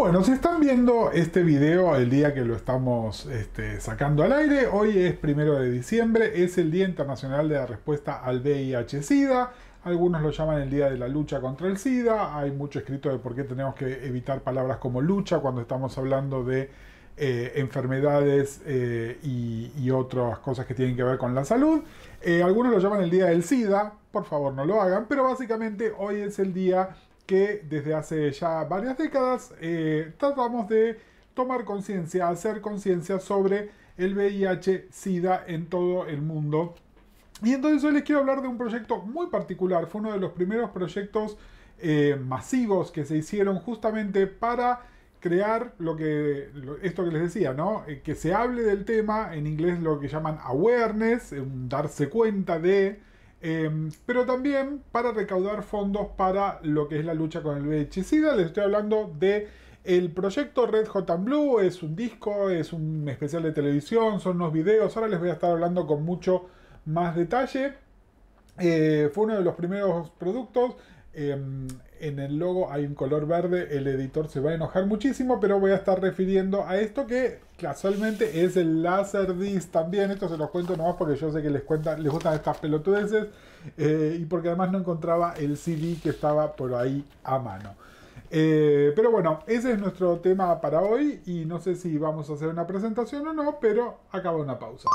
Bueno, si están viendo este video el día que lo estamos este, sacando al aire, hoy es primero de diciembre, es el Día Internacional de la Respuesta al VIH-Sida. Algunos lo llaman el día de la lucha contra el SIDA. Hay mucho escrito de por qué tenemos que evitar palabras como lucha cuando estamos hablando de eh, enfermedades eh, y, otras cosas que tienen que ver con la salud. Eh, algunos lo llaman el día del SIDA. Por favor, no lo hagan. Pero básicamente hoy es el día que desde hace ya varias décadas eh, tratamos de tomar conciencia, hacer conciencia sobre el VIH-Sida en todo el mundo. Y entonces hoy les quiero hablar de un proyecto muy particular, fue uno de los primeros proyectos eh, masivos que se hicieron justamente para crear lo que esto que les decía, ¿no? Eh, que se hable del tema, en inglés lo que llaman awareness, darse cuenta de Em, pero también para recaudar fondos para lo que es la lucha con el vih Les estoy hablando de el proyecto Red Hot and Blue. Es un disco, es un especial de televisión, son unos videos. Ahora les voy a estar hablando con mucho más detalle. Eh, fue uno de los primeros productos. Em, en el logo hay un color verde, el editor se va a enojar muchísimo, pero voy a estar refiriendo a esto que casualmente es el Laserdisc también. Esto se los cuento nomás porque yo sé que les, cuenta, les gustan estas pelotudeces eh, y porque además no encontraba el CD que estaba por ahí a mano. Eh, pero bueno, ese es nuestro tema para hoy y no sé si vamos a hacer una presentación o no, pero acaba una pausa.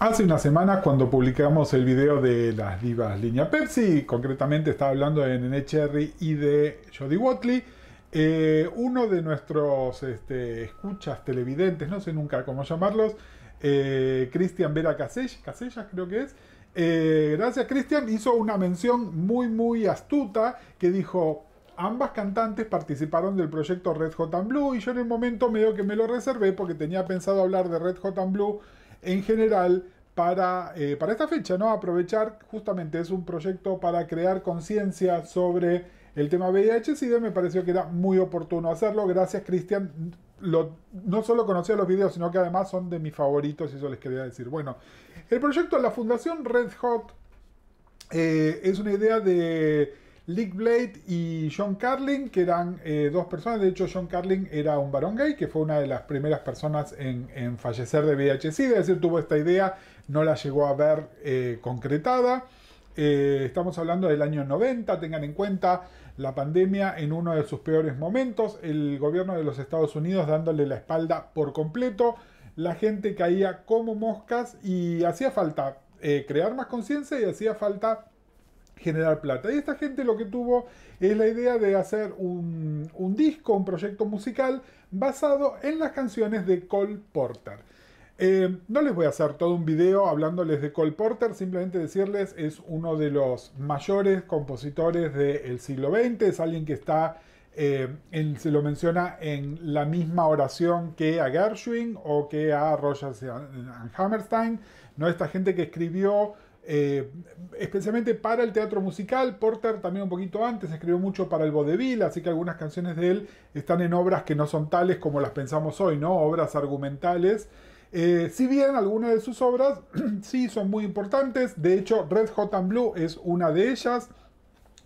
Hace unas semanas, cuando publicamos el video de las divas línea Pepsi, concretamente estaba hablando de Nene Cherry y de Jody Watley, eh, uno de nuestros este, escuchas televidentes, no sé nunca cómo llamarlos, Christian eh, Cristian Vera Casellas, creo que es, eh, gracias Cristian, hizo una mención muy muy astuta que dijo, ambas cantantes participaron del proyecto Red Hot and Blue y yo en el momento medio que me lo reservé porque tenía pensado hablar de Red Hot and Blue en general para, eh, para esta fecha, ¿no? Aprovechar justamente es un proyecto para crear conciencia sobre el tema VIH-Sida, me pareció que era muy oportuno hacerlo. Gracias, Cristian. no solo conocía los videos, sino que además son de mis favoritos, y eso les quería decir. Bueno, el proyecto de la Fundación Red Hot eh, es una idea de Lick Blade y John Carlin, que eran eh, dos personas. De hecho, John Carlin era un varón gay, que fue una de las primeras personas en, fallecer de vih es decir, tuvo esta idea, no la llegó a ver eh, concretada. Eh, estamos hablando del año 90, tengan en cuenta la pandemia en uno de sus peores momentos, el gobierno de los Estados Unidos dándole la espalda por completo, la gente caía como moscas y hacía falta crear más conciencia y hacía falta generar plata. Y esta gente lo que tuvo es la idea de hacer un, disco, un proyecto musical basado en las canciones de Cole Porter. Eh, no les voy a hacer todo un video hablándoles de Cole Porter, simplemente decirles es uno de los mayores compositores del siglo XX, es alguien que está, eh, en, se lo menciona en la misma oración que a Gershwin o que a Rogers Hammerstein, ¿no? esta gente que escribió eh, especialmente para el teatro musical. Porter también un poquito antes escribió mucho para el vodevil, así que algunas canciones de él están en obras que no son tales como las pensamos hoy, ¿no? Obras argumentales. Eh, si bien algunas de sus obras sí son muy importantes, de hecho Red Hot and Blue es una de ellas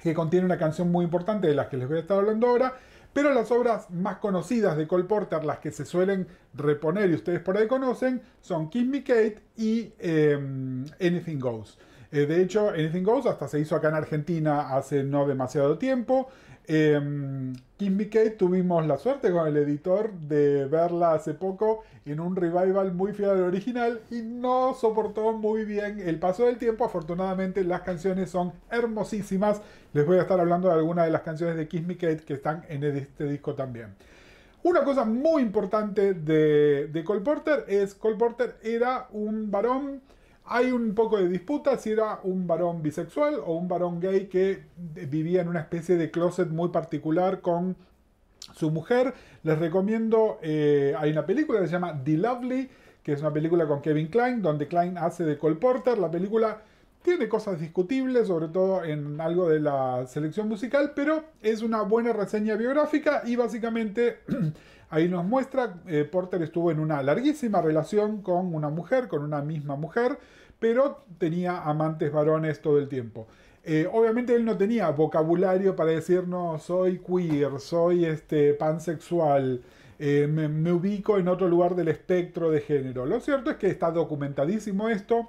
que contiene una canción muy importante de las que les voy a estar hablando ahora, pero las obras más conocidas de Cole Porter, las que se suelen reponer y ustedes por ahí conocen, son Kiss Me Kate y em, Anything Goes. Eh, de hecho, Anything Goes hasta se hizo acá en Argentina hace no demasiado tiempo. Em, Kiss Me Kate tuvimos la suerte con el editor de verla hace poco en un revival muy fiel al original y no soportó muy bien el paso del tiempo. Afortunadamente las canciones son hermosísimas. Les voy a estar hablando de algunas de las canciones de Kiss Me Kate que están en e-, este disco también. Una cosa muy importante de, de Cole Porter es Cole Porter era un varón hay un poco de disputa si era un varón bisexual o un varón gay que vivía en una especie de closet muy particular con su mujer. Les recomiendo, eh, hay una película que se llama The Lovely, que es una película con Kevin Klein, donde Klein hace de Cole Porter. La película tiene cosas discutibles, sobre todo en algo de la selección musical, pero es una buena reseña biográfica y básicamente Ahí nos muestra, eh, Porter estuvo en una larguísima relación con una mujer, con una misma mujer, pero tenía amantes varones todo el tiempo. Eh, obviamente él no tenía vocabulario para decir, no, soy queer, soy este, pansexual, eh, me, ubico en otro lugar del espectro de género. Lo cierto es que está documentadísimo esto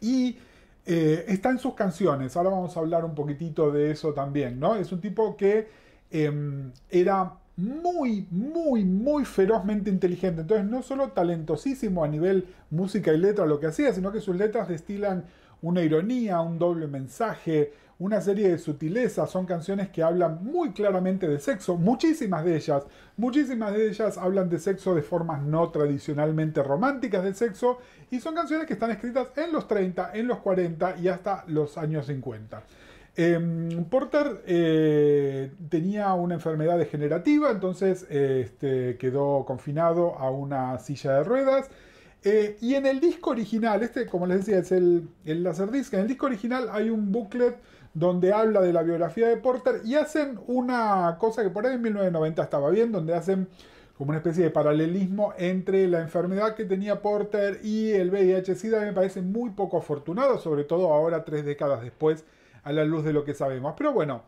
y... está en sus canciones. Ahora vamos a hablar un poquitito de eso también, ¿no? Es un tipo que em, era muy, muy, muy ferozmente inteligente. Entonces no solo talentosísimo a nivel música y letra lo que hacía, sino que sus letras destilan una ironía, un doble mensaje, una serie de sutilezas. Son canciones que hablan muy claramente de sexo, muchísimas de ellas. Muchísimas de ellas hablan de sexo de formas no tradicionalmente románticas del sexo y son canciones que están escritas en los 30, en los 40 y hasta los años 50. Em, Porter eh, tenía una enfermedad degenerativa, entonces eh, este, quedó confinado a una silla de ruedas. Eh, y en el disco original, este como les decía es el, el Laserdisc, en el disco original hay un booklet donde habla de la biografía de Porter y hacen una cosa que por ahí en 1990 estaba bien, donde hacen como una especie de paralelismo entre la enfermedad que tenía Porter y el VIH-Sida, me parece muy poco afortunado, sobre todo ahora tres décadas después a la luz de lo que sabemos. Pero bueno,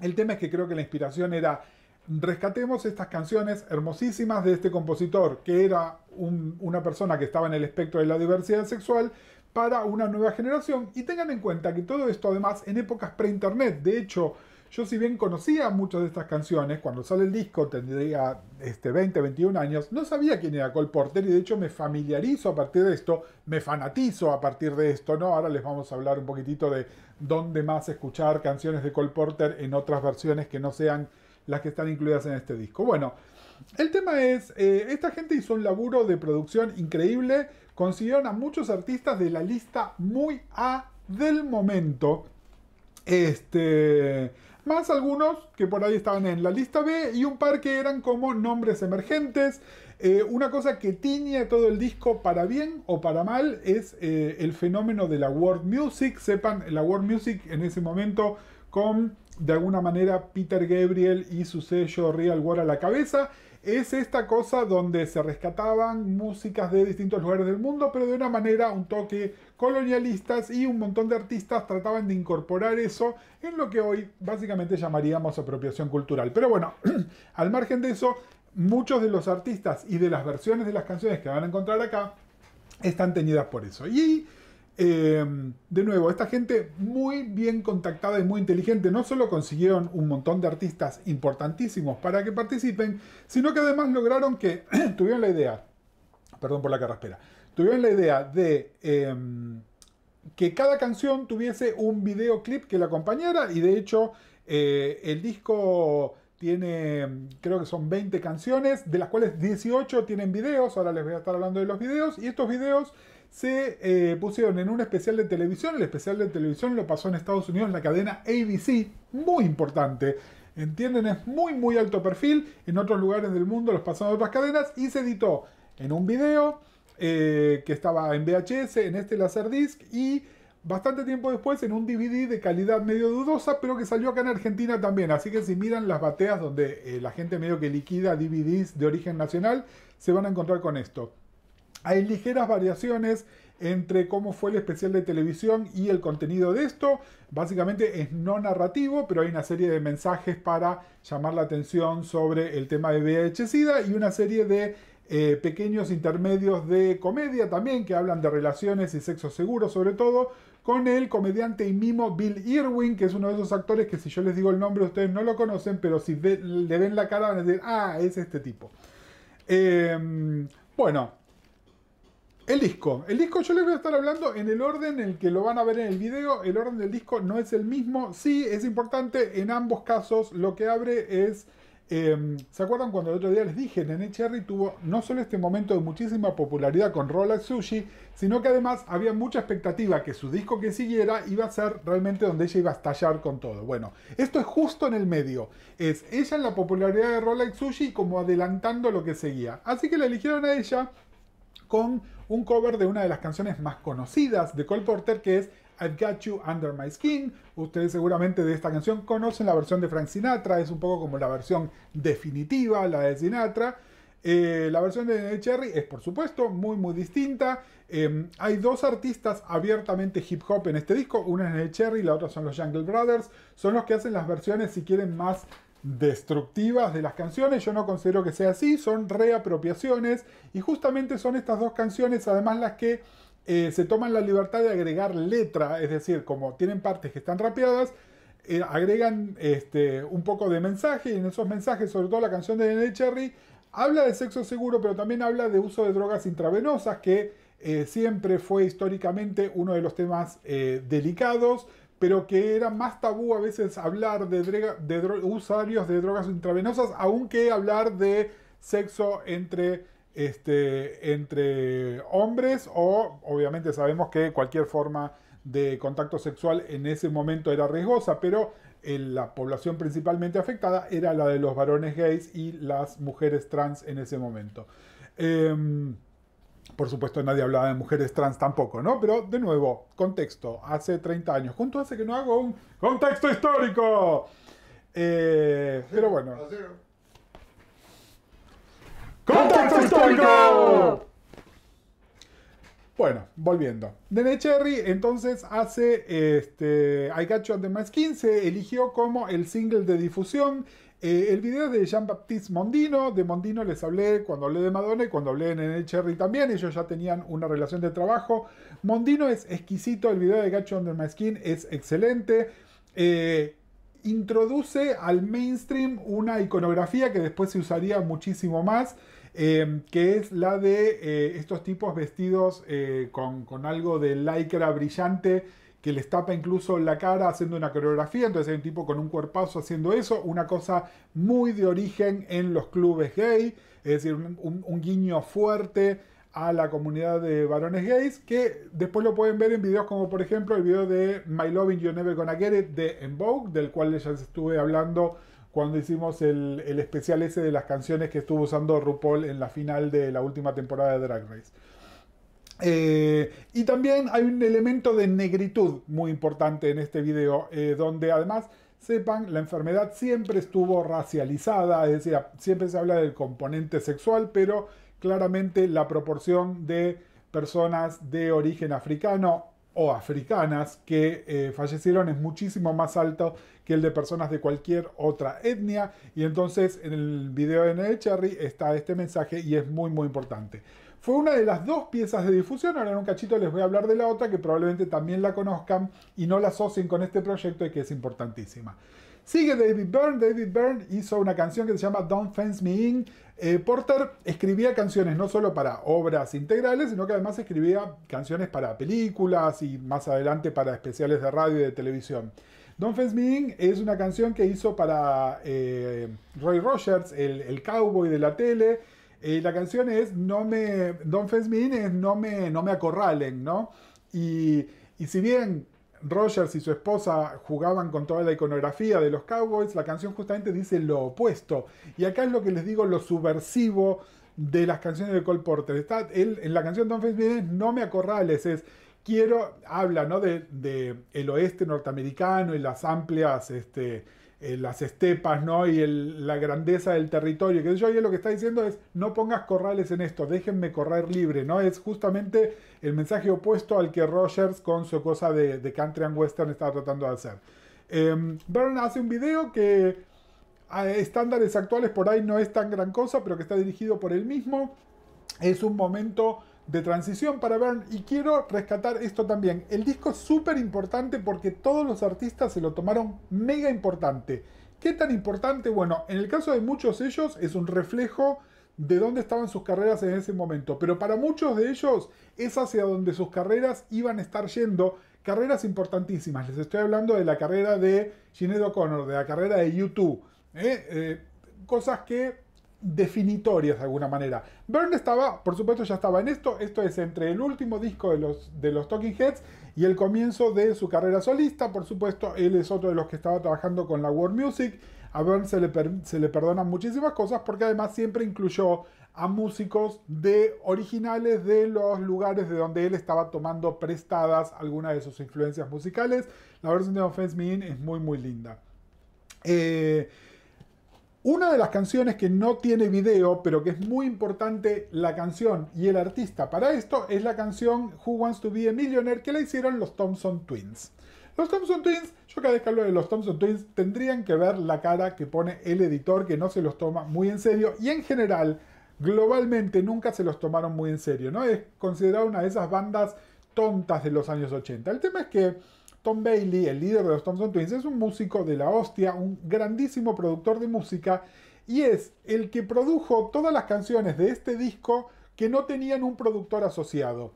el tema es que creo que la inspiración era rescatemos estas canciones hermosísimas de este compositor, que era una persona que estaba en el espectro de la diversidad sexual, para una nueva generación. Y tengan en cuenta que todo esto además en épocas pre-internet, de hecho, yo si bien conocía muchas de estas canciones, cuando sale el disco tendría este, 20, 21 años, no sabía quién era Cole Porter y de hecho me familiarizo a partir de esto, me fanatizo a partir de esto, ¿no? Ahora les vamos a hablar un poquitito de dónde más escuchar canciones de Cole Porter en otras versiones que no sean las que están incluidas en este disco. Bueno, el tema es, eh, esta gente hizo un laburo de producción increíble, consiguieron a muchos artistas de la lista muy A del momento. Este, más algunos que por ahí estaban en la lista B y un par que eran como nombres emergentes. Eh, una cosa que tiñe todo el disco para bien o para mal es eh, el fenómeno de la world music. Sepan, la world music en ese momento con de alguna manera Peter Gabriel y su sello Real World a la cabeza es esta cosa donde se rescataban músicas de distintos lugares del mundo, pero de una manera un toque colonialistas y un montón de artistas trataban de incorporar eso en lo que hoy básicamente llamaríamos apropiación cultural. Pero bueno, al margen de eso, muchos de los artistas y de las versiones de las canciones que van a encontrar acá están teñidas por eso. Y Em, de nuevo, esta gente muy bien contactada y muy inteligente, no solo consiguieron un montón de artistas importantísimos para que participen, sino que además lograron que tuvieron la idea, perdón por la carraspera, tuvieron la idea de em, que cada canción tuviese un videoclip que la acompañara y de hecho eh, el disco tiene, em, creo que son 20 canciones, de las cuales 18 tienen videos, ahora les voy a estar hablando de los videos, y estos videos se eh, pusieron en un especial de televisión. El especial de televisión lo pasó en Estados Unidos la cadena ABC, muy importante. Entienden, es muy, muy alto perfil. En otros lugares del mundo los pasaron otras cadenas y se editó en un video eh, que estaba en VHS, en este Laserdisc y bastante tiempo después en un DVD de calidad medio dudosa, pero que salió acá en Argentina también. Así que si miran las bateas donde eh, la gente medio que liquida DVDs de origen nacional, se van a encontrar con esto. Hay ligeras variaciones entre cómo fue el especial de televisión y el contenido de esto. Básicamente es no narrativo, pero hay una serie de mensajes para llamar la atención sobre el tema de VIH-Sida y una serie de eh, pequeños intermedios de comedia también que hablan de relaciones y sexo seguro sobre todo con el comediante y mimo Bill Irwin, que es uno de esos actores que si yo les digo el nombre ustedes no lo conocen, pero si le ven la cara van a decir, ah, es este tipo. Em, bueno, el disco. El disco yo les voy a estar hablando en el orden en el que lo van a ver en el video. El orden del disco no es el mismo. Sí, es importante. En ambos casos lo que abre es... Em, ¿Se acuerdan cuando el otro día les dije? Nene Cherry tuvo no solo este momento de muchísima popularidad con Rolex Sushi, sino que además había mucha expectativa que su disco que siguiera iba a ser realmente donde ella iba a estallar con todo. Bueno, esto es justo en el medio. Es ella en la popularidad de Rolex Sushi como adelantando lo que seguía. Así que la eligieron a ella con un cover de una de las canciones más conocidas de Cole Porter que es I've Got You Under My Skin. Ustedes seguramente de esta canción conocen la versión de Frank Sinatra, es un poco como la versión definitiva, la de Sinatra. Eh, la versión de Nelly Cherry es por supuesto muy muy distinta. Em, hay dos artistas abiertamente hip hop en este disco, una es Nelly Cherry, la otra son los Jungle Brothers, son los que hacen las versiones si quieren más destructivas de las canciones, yo no considero que sea así, son reapropiaciones y justamente son estas dos canciones además las que eh, se toman la libertad de agregar letra, es decir, como tienen partes que están rapeadas, eh, agregan este, un poco de mensaje y en esos mensajes, sobre todo la canción de Nene Cherry, habla de sexo seguro, pero también habla de uso de drogas intravenosas, que eh, siempre fue históricamente uno de los temas delicados pero que era más tabú a veces hablar de, de usuarios de drogas intravenosas, aunque hablar de sexo entre, este, entre hombres o obviamente sabemos que cualquier forma de contacto sexual en ese momento era riesgosa, pero eh, la población principalmente afectada era la de los varones gays y las mujeres trans en ese momento. Em, por supuesto, nadie hablaba de mujeres trans tampoco, ¿no? Pero de nuevo, contexto, hace 30 años. ¿Cuánto hace que no hago un contexto histórico? Eh, pero bueno. ¡Contexto histórico! Bueno, volviendo. Dene Cherry entonces hace este, I Got You On the Mask 15, eligió como el single de difusión eh, el video de Jean-Baptiste Mondino. De Mondino les hablé cuando hablé de Madonna y cuando hablé en el Cherry también. Ellos ya tenían una relación de trabajo. Mondino es exquisito. El video de Gacho Under My Skin es excelente. Eh, introduce al mainstream una iconografía que después se usaría muchísimo más, eh, que es la de estos tipos vestidos con, con, algo de lycra brillante que les tapa incluso la cara haciendo una coreografía, entonces hay un tipo con un cuerpazo haciendo eso, una cosa muy de origen en los clubes gay, es decir, un, guiño fuerte a la comunidad de varones gays, que después lo pueden ver en videos como por ejemplo el video de My Loving You Never Gonna Get It de En Vogue, del cual ya estuve hablando cuando hicimos el, el especial ese de las canciones que estuvo usando RuPaul en la final de la última temporada de Drag Race. Eh, y también hay un elemento de negritud muy importante en este video, eh, donde además sepan, la enfermedad siempre estuvo racializada, es decir, siempre se habla del componente sexual, pero claramente la proporción de personas de origen africano o africanas que eh, fallecieron es muchísimo más alto que el de personas de cualquier otra etnia y entonces en el video de Cherry está este mensaje y es muy muy importante. Fue una de las dos piezas de difusión, ahora en un cachito les voy a hablar de la otra que probablemente también la conozcan y no la asocien con este proyecto y que es importantísima. Sigue David Byrne. David Byrne hizo una canción que se llama Don't Fence Me In. Eh, Porter escribía canciones no solo para obras integrales, sino que además escribía canciones para películas y más adelante para especiales de radio y de televisión. Don't Fence Me In es una canción que hizo para eh, Roy Rogers, el cowboy de la tele eh, la canción es No me. Don't Fence Me es No me, no me acorralen, ¿no? Y, si bien Rogers y su esposa jugaban con toda la iconografía de los Cowboys, la canción justamente dice lo opuesto. Y acá es lo que les digo, lo subversivo de las canciones de Cole Porter. Está, en la canción Don Face Me no me acorrales, es quiero, habla ¿no? de, el oeste norteamericano y las amplias este, eh, las estepas ¿no? y la grandeza del territorio. Que yo, y lo que está diciendo es, no pongas corrales en esto, déjenme correr libre. ¿no? Es justamente el mensaje opuesto al que Rogers con su cosa de, country and western estaba tratando de hacer. Eh, hace un video que a estándares actuales por ahí no es tan gran cosa, pero que está dirigido por él mismo. Es un momento de transición para Bern y quiero rescatar esto también. El disco es súper importante porque todos los artistas se lo tomaron mega importante. ¿Qué tan importante? Bueno, en el caso de muchos de ellos es un reflejo de dónde estaban sus carreras en ese momento, pero para muchos de ellos es hacia donde sus carreras iban a estar yendo, carreras importantísimas. Les estoy hablando de la carrera de Ginette O'Connor, de la carrera de YouTube, ¿eh? Eh, cosas que definitorias de alguna manera. Burn estaba, por supuesto, ya estaba en esto. Esto es entre el último disco de los, de los Talking Heads y el comienzo de su carrera solista. Por supuesto, él es otro de los que estaba trabajando con la World Music. A Burn se le, se le perdonan muchísimas cosas porque además siempre incluyó a músicos de originales de los lugares de donde él estaba tomando prestadas algunas de sus influencias musicales. La versión de Offense Me In es muy, muy linda. Eh, una de las canciones que no tiene video, pero que es muy importante la canción y el artista para esto, es la canción Who Wants to Be a Millionaire que la hicieron los Thompson Twins. Los Thompson Twins, yo cada vez que hablo de los Thompson Twins, tendrían que ver la cara que pone el editor que no se los toma muy en serio y en general, globalmente nunca se los tomaron muy en serio, ¿no? Es considerada una de esas bandas tontas de los años 80. El tema es que Tom Bailey, el líder de los Thompson Twins, es un músico de la hostia, un grandísimo productor de música y es el que produjo todas las canciones de este disco que no tenían un productor asociado.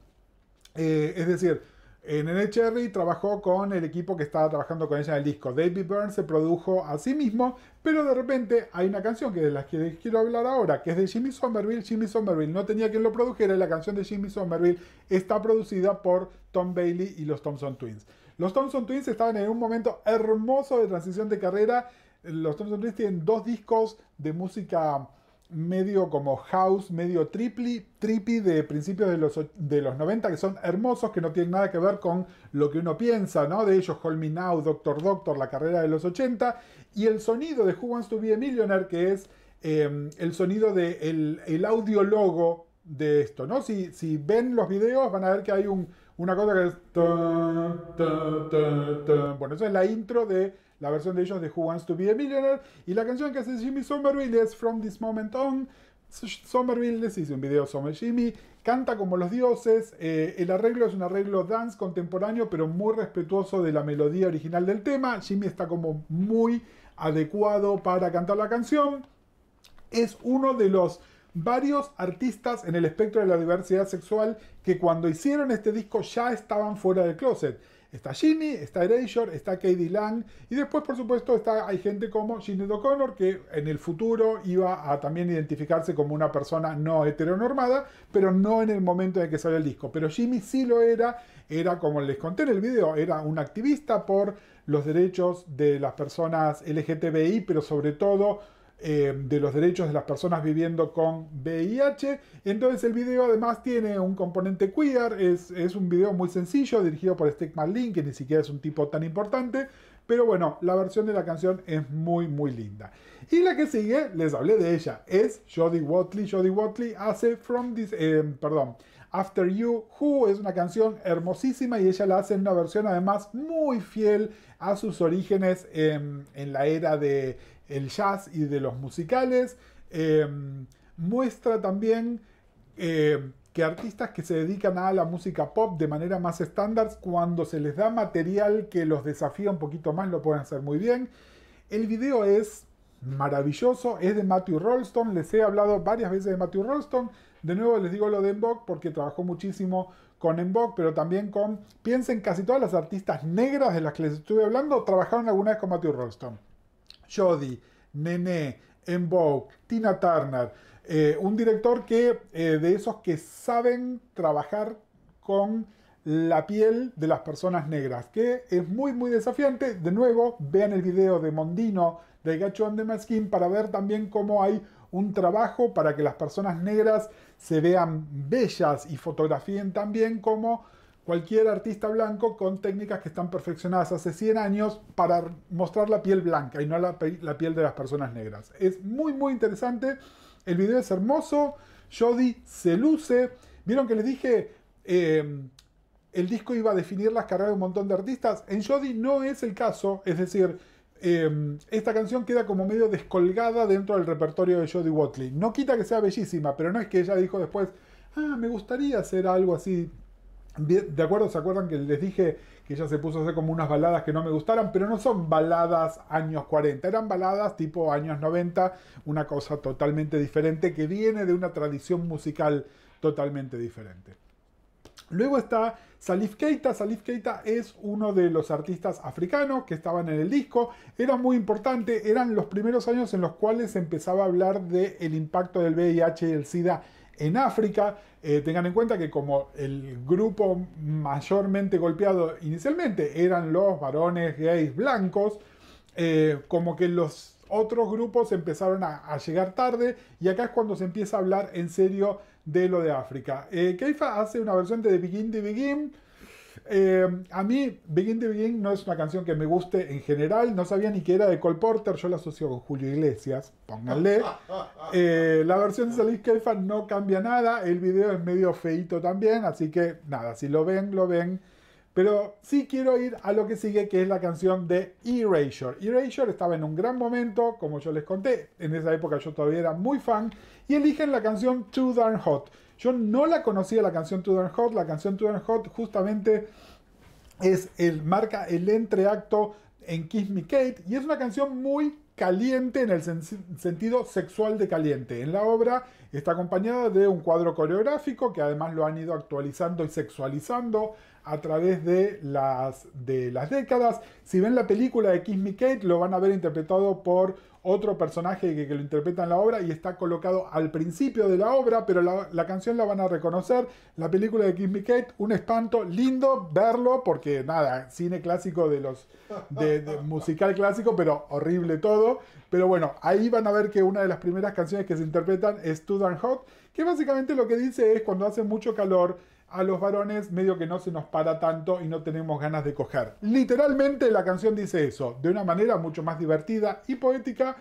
Eh, es decir, en Cherry trabajó con el equipo que estaba trabajando con ella en el disco. David Byrne se produjo a sí mismo, pero de repente hay una canción que de la que quiero hablar ahora, que es de Jimmy Somerville. Jimmy Somerville no tenía quien lo produjera y la canción de Jimmy Somerville está producida por Tom Bailey y los Thompson Twins. Los Thompson Twins estaban en un momento hermoso de transición de carrera. Los Thompson Twins tienen dos discos de música medio como house, medio trippy de principios de los, de los 90 que son hermosos, que no tienen nada que ver con lo que uno piensa, ¿no? De ellos, Hold Me Now, Doctor Doctor, la carrera de los 80 y el sonido de Who Wants to Be a Millionaire, que es em, el sonido del de audio logo de esto, ¿no? Si, si ven los videos van a ver que hay un, una cosa que es... bueno, eso es la intro de la versión de ellos de Who Wants to Be a Millionaire. Y la canción que hace Jimmy Somerville es From This Moment On. Somerville les hizo un video sobre Jimmy, canta como los dioses, eh, el arreglo es un arreglo dance contemporáneo pero muy respetuoso de la melodía original del tema, Jimmy está como muy adecuado para cantar la canción, es uno de los varios artistas en el espectro de la diversidad sexual que cuando hicieron este disco ya estaban fuera del closet. Está Jimmy, está Erasure, está Katie Lang y después por supuesto está, hay gente como Ginette O'Connor que en el futuro iba a también identificarse como una persona no heteronormada, pero no en el momento de que salió el disco. Pero Jimmy sí lo era, era como les conté en el video, era un activista por los derechos de las personas LGTBI, pero sobre todo eh, de los derechos de las personas viviendo con VIH. Entonces el video además tiene un componente queer, es, un video muy sencillo, dirigido por Steve Link, que ni siquiera es un tipo tan importante, pero bueno, la versión de la canción es muy, muy linda. Y la que sigue, les hablé de ella, es Jodie Watley. Jodie Watley hace From This, eh, perdón, After You Who, es una canción hermosísima y ella la hace en una versión además muy fiel a sus orígenes en la era de el jazz y de los musicales, em, muestra también eh, que artistas que se dedican a la música pop de manera más estándar, cuando se les da material que los desafía un poquito más, lo pueden hacer muy bien. El video es maravilloso, es de Matthew Rolston, les he hablado varias veces de Matthew Rolston, de nuevo les digo lo de Mbok porque trabajó muchísimo con Mbok, pero también con, piensen, casi todas las artistas negras de las que les estuve hablando trabajaron alguna vez con Matthew Rolston. Jodie, Nené, Vogue, Tina Turner. Eh, un director que eh, de esos que saben trabajar con la piel de las personas negras, que es muy muy desafiante. De nuevo, vean el video de Mondino de Gacho and the Maskin para ver también cómo hay un trabajo para que las personas negras se vean bellas y fotografíen también como cualquier artista blanco con técnicas que están perfeccionadas hace 100 años para mostrar la piel blanca y no la, piel de las personas negras. Es muy muy interesante, el video es hermoso, Jody se luce, vieron que les dije... Em, el disco iba a definir las carreras de un montón de artistas. En Jody no es el caso, es decir, em, esta canción queda como medio descolgada dentro del repertorio de Jody Watley. No quita que sea bellísima, pero no es que ella dijo después, ah, me gustaría hacer algo así de acuerdo, ¿se acuerdan que les dije que ella se puso a hacer como unas baladas que no me gustaran? Pero no son baladas años 40, eran baladas tipo años 90, una cosa totalmente diferente que viene de una tradición musical totalmente diferente. Luego está Salif Keita. Salif Keita es uno de los artistas africanos que estaban en el disco. Era muy importante, eran los primeros años en los cuales se empezaba a hablar del el impacto del VIH y el SIDA en África. Eh, tengan en cuenta que como el grupo mayormente golpeado inicialmente eran los varones gays blancos, eh, como que los otros grupos empezaron a, llegar tarde y acá es cuando se empieza a hablar en serio de lo de África. Eh, Keifa hace una versión de Begin The Begin eh, a mí, Begin to Begin no es una canción que me guste en general. No sabía ni que era de Cole Porter. Yo la asocio con Julio Iglesias, pónganle. Eh, la versión de Salís Kelfan no cambia nada. El video es medio feito también. Así que nada, si lo ven, lo ven. Pero sí quiero ir a lo que sigue, que es la canción de Erasure. Erasure estaba en un gran momento, como yo les conté. En esa época yo todavía era muy fan. Y eligen la canción Too Darn Hot. Yo no la conocía la canción Too Darn Hot. La canción Too Darn Hot justamente es el, marca el entreacto en Kiss Me Kate. Y es una canción muy caliente en el sentido sexual de caliente. En la obra está acompañada de un cuadro coreográfico que además lo han ido actualizando y sexualizando a través de las, de las décadas. Si ven la película de Kiss Me Kate, lo van a ver interpretado por otro personaje que, lo interpreta en la obra y está colocado al principio de la obra, pero la, canción la van a reconocer. La película de Kiss Me Kate, un espanto, lindo verlo, porque nada, cine clásico de los. De, de musical clásico, pero horrible todo. Pero bueno, ahí van a ver que una de las primeras canciones que se interpretan es Student Hot, que básicamente lo que dice es cuando hace mucho calor a los varones medio que no se nos para tanto y no tenemos ganas de coger. Literalmente la canción dice eso, de una manera mucho más divertida y poética.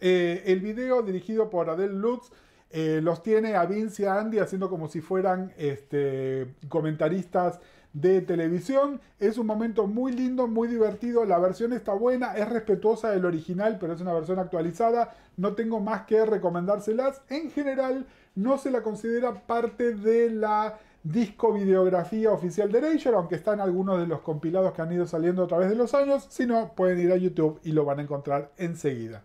Eh, el video dirigido por Adele Lutz eh, los tiene a Vince y a Andy haciendo como si fueran este, comentaristas de televisión. Es un momento muy lindo, muy divertido. La versión está buena, es respetuosa del original, pero es una versión actualizada. No tengo más que recomendárselas. En general, no se la considera parte de la disco videografía oficial de Ranger, aunque están algunos de los compilados que han ido saliendo a través de los años, si no, pueden ir a YouTube y lo van a encontrar enseguida.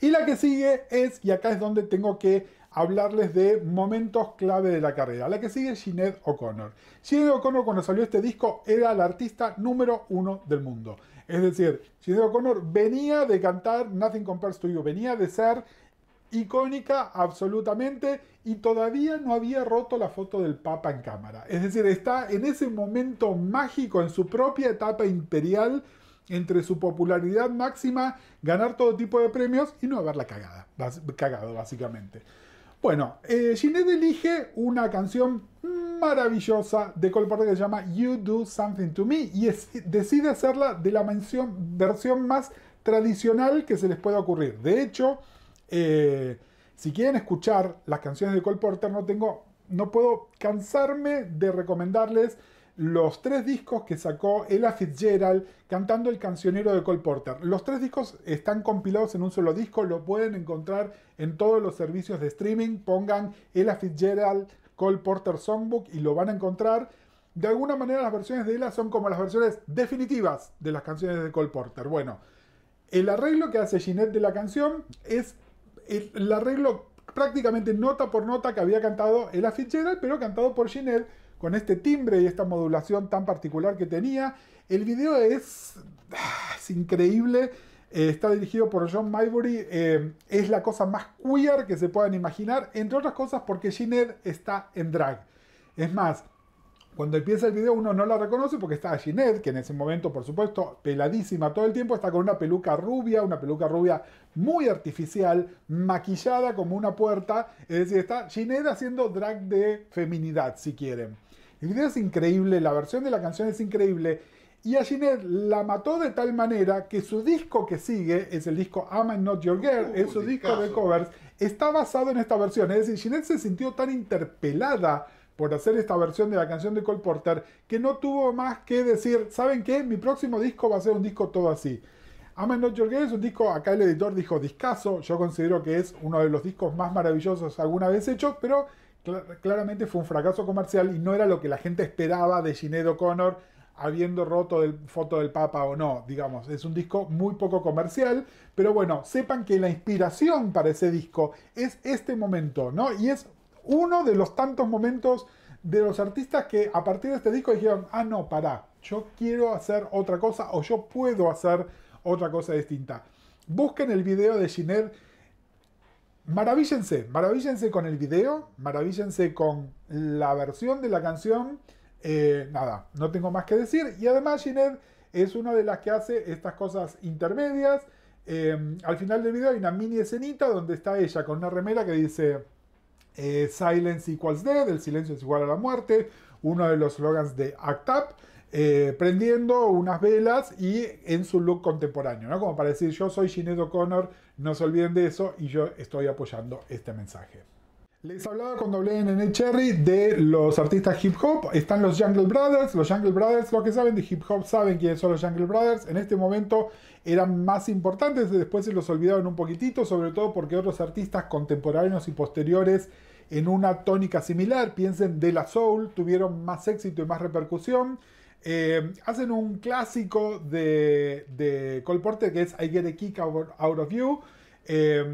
Y la que sigue es, y acá es donde tengo que hablarles de momentos clave de la carrera, la que sigue es Ginette O'Connor. Ginette O'Connor cuando salió este disco era la artista número uno del mundo. Es decir, Ginette O'Connor venía de cantar Nothing Compares to You, venía de ser icónica absolutamente y todavía no había roto la foto del Papa en cámara. Es decir, está en ese momento mágico, en su propia etapa imperial, entre su popularidad máxima, ganar todo tipo de premios y no haberla cagada, cagado, básicamente. Bueno, eh, Ginette elige una canción maravillosa de Cole que se llama You Do Something to Me y decide hacerla de la versión más tradicional que se les pueda ocurrir. De hecho, eh, si quieren escuchar las canciones de Cole Porter, no tengo, no puedo cansarme de recomendarles los tres discos que sacó Ella Fitzgerald cantando el cancionero de Cole Porter. Los tres discos están compilados en un solo disco, lo pueden encontrar en todos los servicios de streaming. Pongan Ella Fitzgerald Cole Porter Songbook y lo van a encontrar. De alguna manera las versiones de Ella son como las versiones definitivas de las canciones de Cole Porter. Bueno, el arreglo que hace Ginette de la canción es el arreglo prácticamente nota por nota que había cantado el afichero, pero cantado por Ginette con este timbre y esta modulación tan particular que tenía. El video es, ah, increíble. Eh, está dirigido por John Mybury. Eh, es la cosa más queer que se puedan imaginar, entre otras cosas porque Ginette está en drag. Es más, cuando empieza el video uno no la reconoce porque está Ginette, que en ese momento, por supuesto, peladísima todo el tiempo, está con una peluca rubia, una peluca rubia muy artificial, maquillada como una puerta. Es decir, está Ginette haciendo drag de feminidad, si quieren. El video es increíble, la versión de la canción es increíble. Y a Ginette la mató de tal manera que su disco que sigue, es el disco I'm Not Your Girl, uh, es su disco de covers, está basado en esta versión. Es decir, Ginette se sintió tan interpelada por hacer esta versión de la canción de Cole Porter, que no tuvo más que decir, ¿saben qué? Mi próximo disco va a ser un disco todo así. Amen Not Your Girl es un disco, acá el editor dijo discazo, yo considero que es uno de los discos más maravillosos alguna vez hecho, pero claramente fue un fracaso comercial y no era lo que la gente esperaba de Sinead O'Connor habiendo roto el foto del Papa o no, digamos, es un disco muy poco comercial, pero bueno, sepan que la inspiración para ese disco es este momento, ¿no? Y es uno de los tantos momentos de los artistas que a partir de este disco dijeron, ah, no, pará, yo quiero hacer otra cosa o yo puedo hacer otra cosa distinta. Busquen el video de Giner. Maravíllense, maravíllense con el video, maravíllense con la versión de la canción. Eh, nada, no tengo más que decir. Y además Giner es una de las que hace estas cosas intermedias. Eh, al final del video hay una mini escenita donde está ella con una remera que dice eh, Silence Equals Dead, el silencio es igual a la muerte, uno de los slogans de ACT UP, eh, prendiendo unas velas y en su look contemporáneo, ¿no? Como para decir, yo soy Ginette O'Connor, no se olviden de eso y yo estoy apoyando este mensaje. Les hablaba cuando hablé en Nene Cherry de los artistas hip hop. Están los Jungle Brothers. Los Jungle Brothers, los que saben de hip hop saben quiénes son los Jungle Brothers. En este momento eran más importantes, después se los olvidaron un poquitito, sobre todo porque otros artistas contemporáneos y posteriores en una tónica similar, piensen De La Soul, tuvieron más éxito y más repercusión. Eh, hacen un clásico de, de Cole que es I Get a Kick Out, of You. Eh,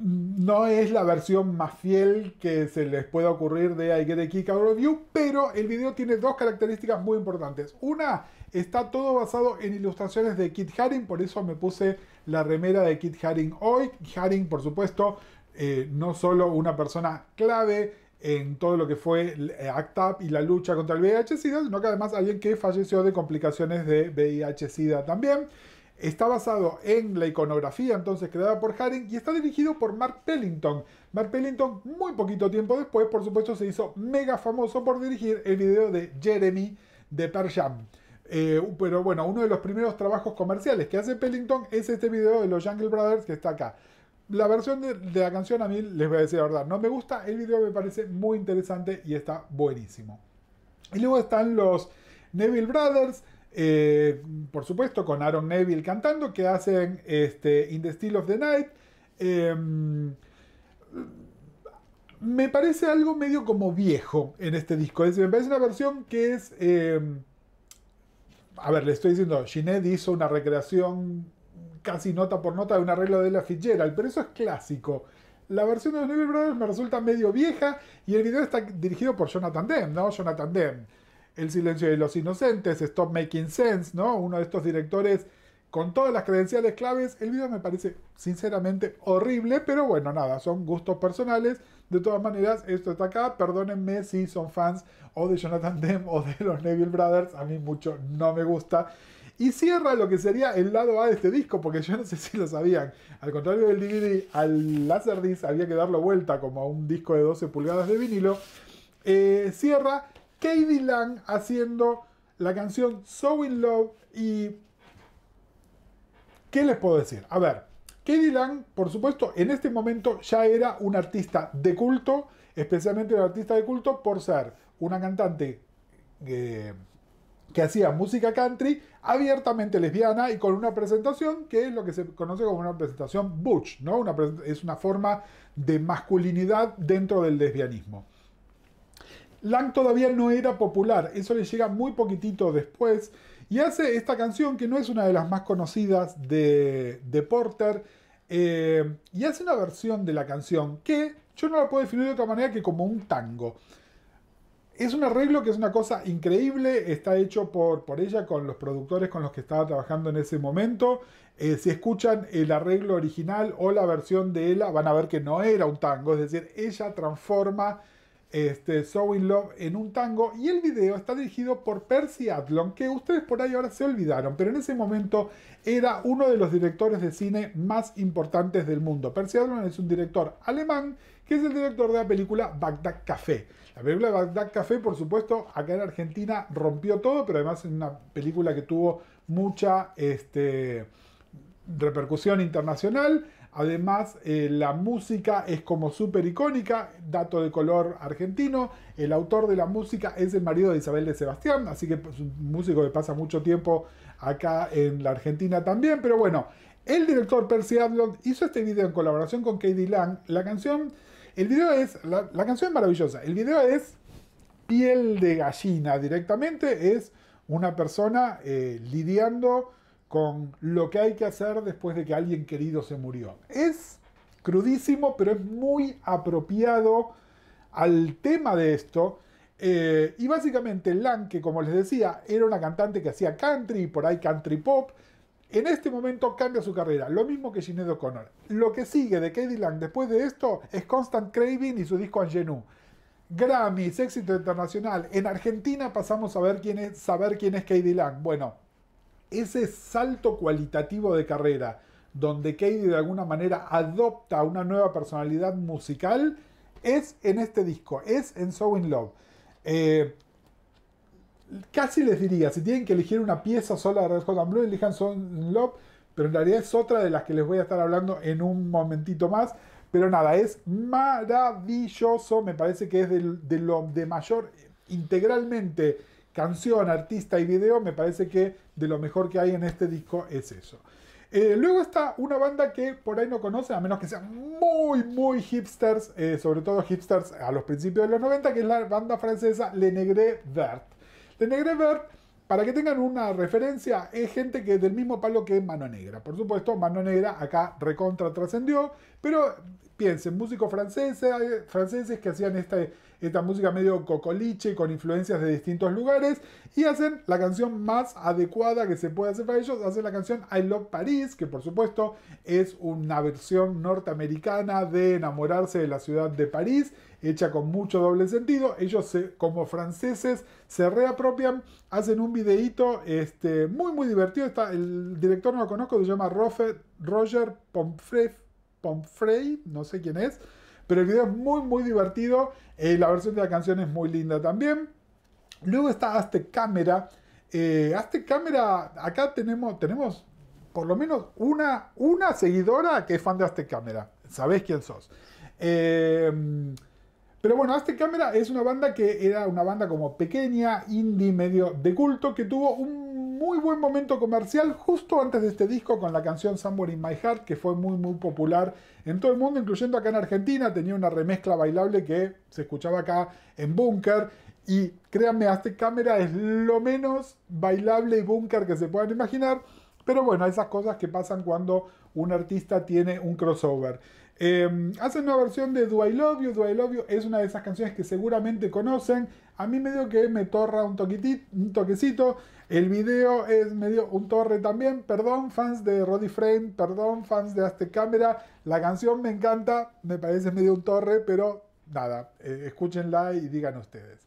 no es la versión más fiel que se les pueda ocurrir de I Get a Kick Out of pero el video tiene dos características muy importantes. Una, está todo basado en ilustraciones de Kit Haring, por eso me puse la remera de Kit Haring hoy. Haring, por supuesto, eh, no solo una persona clave en todo lo que fue eh, ACTAP y la lucha contra el VIH-Sida, sino que además alguien que falleció de complicaciones de VIH-Sida también. Está basado en la iconografía entonces creada por Haring y está dirigido por Mark Pellington. Mark Pellington muy poquito tiempo después, por supuesto, se hizo mega famoso por dirigir el video de Jeremy de Pearl Jam. Eh, pero bueno, uno de los primeros trabajos comerciales que hace Pellington es este video de los Jungle Brothers que está acá. La versión de, de la canción a mí, les voy a decir la verdad, no me gusta, el video me parece muy interesante y está buenísimo. Y luego están los Neville Brothers, eh, por supuesto, con Aaron Neville cantando, que hacen este, In the Still of the Night. Em, me parece algo medio como viejo en este disco. me parece una versión que es. Em, a ver, le estoy diciendo, Ginette hizo una recreación casi nota por nota de un arreglo de la Fitzgerald, pero eso es clásico. La versión de los Neville Brothers me resulta medio vieja y el video está dirigido por Jonathan Demme, ¿no? Jonathan Demme el silencio de los inocentes, Stop Making Sense, ¿no? Uno de estos directores con todas las credenciales claves. El video me parece sinceramente horrible, pero bueno, nada, son gustos personales. De todas maneras, esto está acá. Perdónenme si son fans o de Jonathan Demme o de los Neville Brothers. A mí mucho no me gusta. Y cierra lo que sería el lado A de este disco, porque yo no sé si lo sabían. Al contrario del DVD, al Laserdisc había que darlo vuelta como a un disco de 12 pulgadas de vinilo. Eh, cierra Katie Lang haciendo la canción So In Love y... ¿Qué les puedo decir? A ver, Katie Lang, por supuesto, en este momento ya era un artista de culto, especialmente un artista de culto por ser una cantante eh, que hacía música country abiertamente lesbiana y con una presentación que es lo que se conoce como una presentación butch, ¿no? es una forma de masculinidad dentro del lesbianismo. Lang todavía no era popular, eso le llega muy poquitito después y hace esta canción que no es una de las más conocidas de, Porter eh, y hace una versión de la canción que yo no la puedo definir de otra manera que como un tango. Es un arreglo que es una cosa increíble, está hecho por, por ella con los productores con los que estaba trabajando en ese momento. Eh, si escuchan el arreglo original o la versión de ella, van a ver que no era un tango, es decir, ella transforma este, So in Love en un tango. Y el video está dirigido por Percy Adlon, que ustedes por ahí ahora se olvidaron, pero en ese momento era uno de los directores de cine más importantes del mundo. Percy Adlon es un director alemán que es el director de la película Bagdad Café. La película Bagdad Café, por supuesto, acá en Argentina rompió todo, pero además es una película que tuvo mucha este, repercusión internacional. Además, eh, la música es como súper icónica, dato de color argentino. El autor de la música es el marido de Isabel de Sebastián, así que es pues, un músico que pasa mucho tiempo acá en la Argentina también. Pero bueno, el director Percy Adlon hizo este video en colaboración con Katie Lang. La canción, el video es, la, canción es maravillosa. El video es piel de gallina directamente, es una persona eh, lidiando con lo que hay que hacer después de que alguien querido se murió. Es crudísimo, pero es muy apropiado al tema de esto. Eh, y básicamente Lang, que como les decía, era una cantante que hacía country y por ahí country pop, en este momento cambia su carrera, lo mismo que Sinéad O'Connor. Lo que sigue de Katie Lang después de esto es Constant Craving y su disco Angenou. Grammys, éxito internacional. En Argentina pasamos a ver quién es, saber quién es Katie Lang. Bueno, ese salto cualitativo de carrera, donde Katie de alguna manera adopta una nueva personalidad musical, es en este disco, es en So In Love. Eh, casi les diría, si tienen que elegir una pieza sola de Red Hot Blue, elijan So In Love, pero en realidad es otra de las que les voy a estar hablando en un momentito más. Pero nada, es maravilloso, me parece que es de, de lo de mayor integralmente canción, artista y video, me parece que de lo mejor que hay en este disco es eso. Eh, luego está una banda que por ahí no conocen, a menos que sean muy, muy hipsters, eh, sobre todo hipsters a los principios de los 90, que es la banda francesa Le Negre Vert. Le Negre Vert, para que tengan una referencia, es gente que es del mismo palo que Mano Negra. Por supuesto, Mano Negra acá recontra trascendió, pero Piensen, músicos franceses, franceses que hacían esta, esta música medio cocoliche con influencias de distintos lugares y hacen la canción más adecuada que se puede hacer para ellos, hacen la canción I Love Paris, que por supuesto es una versión norteamericana de enamorarse de la ciudad de París, hecha con mucho doble sentido. Ellos como franceses se reapropian, hacen un videíto este, muy muy divertido. el director no lo conozco, se llama Roger Pomfret. Pomfrey, no sé quién es, pero el video es muy, muy divertido. Eh, la versión de la canción es muy linda también. Luego está Aztec Cámara. Eh, Aztec Cámara, acá tenemos, tenemos por lo menos una, una seguidora que es fan de Aztec Cámara. Sabés quién sos. Eh, pero bueno, Aztec Camera es una banda que era una banda como pequeña, indie, medio de culto, que tuvo un muy buen momento comercial justo antes de este disco con la canción Somewhere in My Heart, que fue muy muy popular en todo el mundo, incluyendo acá en Argentina. Tenía una remezcla bailable que se escuchaba acá en Bunker. Y créanme, Aztec Camera es lo menos bailable y Bunker que se puedan imaginar. Pero bueno, esas cosas que pasan cuando un artista tiene un crossover. Em, hacen una versión de Do I Love You. Do I Love You es una de esas canciones que seguramente conocen. A mí medio que me torra un, un toquecito. El video es medio un torre también. Perdón, fans de Roddy Frame. Perdón, fans de Aztec Camera. La canción me encanta. Me parece medio un torre, pero nada. Eh, escúchenla y digan ustedes.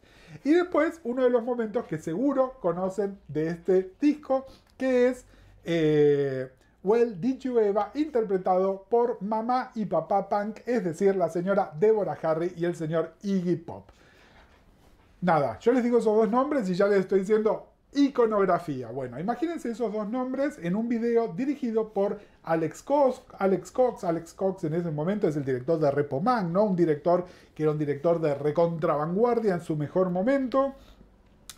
Y después, uno de los momentos que seguro conocen de este disco, que es. Eh, Well Did You Eva, interpretado por mamá y papá punk, es decir, la señora Deborah Harry y el señor Iggy Pop. Nada, yo les digo esos dos nombres y ya les estoy diciendo iconografía. Bueno, imagínense esos dos nombres en un video dirigido por Alex Cox. Alex Cox, Alex Cox en ese momento es el director de Repoman, ¿no? Un director que era un director de recontravanguardia en su mejor momento.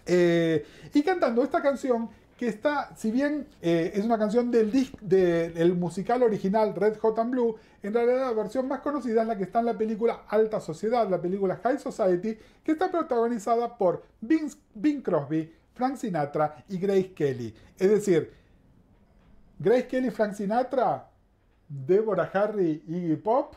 Eh, y cantando esta canción que está, si bien eh, es una canción del, del musical original Red Hot and Blue, en realidad la versión más conocida es la que está en la película Alta Sociedad, la película High Society, que está protagonizada por Bing Crosby, Frank Sinatra y Grace Kelly. Es decir, Grace Kelly, Frank Sinatra, Deborah Harry, Iggy Pop,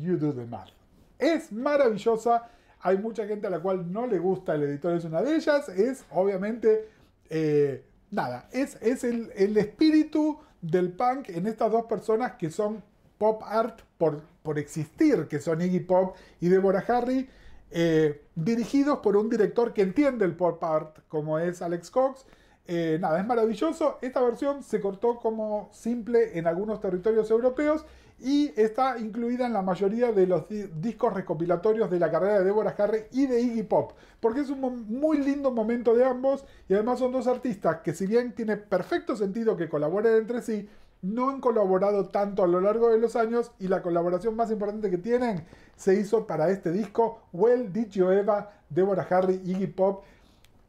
You Do The Math. Es maravillosa, hay mucha gente a la cual no le gusta, el editor es una de ellas, es obviamente eh, nada, es, es el, espíritu del punk en estas dos personas que son pop art por, por existir, que son Iggy Pop y Deborah Harry, eh, dirigidos por un director que entiende el pop art, como es Alex Cox. Eh, nada, es maravilloso. Esta versión se cortó como simple en algunos territorios europeos y está incluida en la mayoría de los discos recopilatorios de la carrera de Deborah Harry y de Iggy Pop, porque es un muy lindo momento de ambos y además son dos artistas que si bien tiene perfecto sentido que colaboren entre sí, no han colaborado tanto a lo largo de los años y la colaboración más importante que tienen se hizo para este disco Well Did You Eva, Deborah Harry, Iggy Pop.